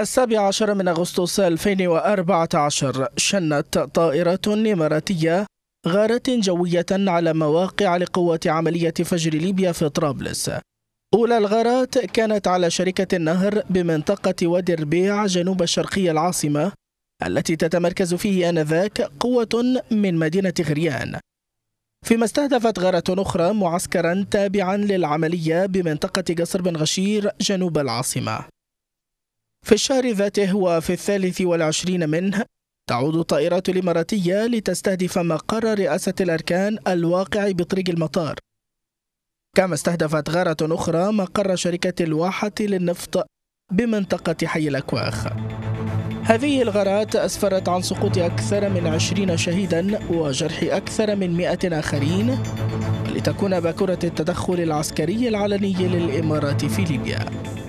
السابع عشر من أغسطس 2014 شنت طائرة إماراتية غارة جوية على مواقع لقوة عملية فجر ليبيا في طرابلس أولى الغارات كانت على شركة النهر بمنطقة وادي الربيع جنوب شرقي العاصمة التي تتمركز فيه آنذاك قوة من مدينة غريان فيما استهدفت غارة أخرى معسكرا تابعا للعملية بمنطقة قصر بن غشير جنوب العاصمة في الشهر ذاته وفي الثالث والعشرين منه تعود الطائرات الإماراتية لتستهدف مقر رئاسة الأركان الواقع بطريق المطار كما استهدفت غارة أخرى مقر شركة الواحة للنفط بمنطقة حي الأكواخ هذه الغارات أسفرت عن سقوط أكثر من عشرين شهيدا وجرح أكثر من مئة آخرين لتكون باكورة التدخل العسكري العلني للإمارات في ليبيا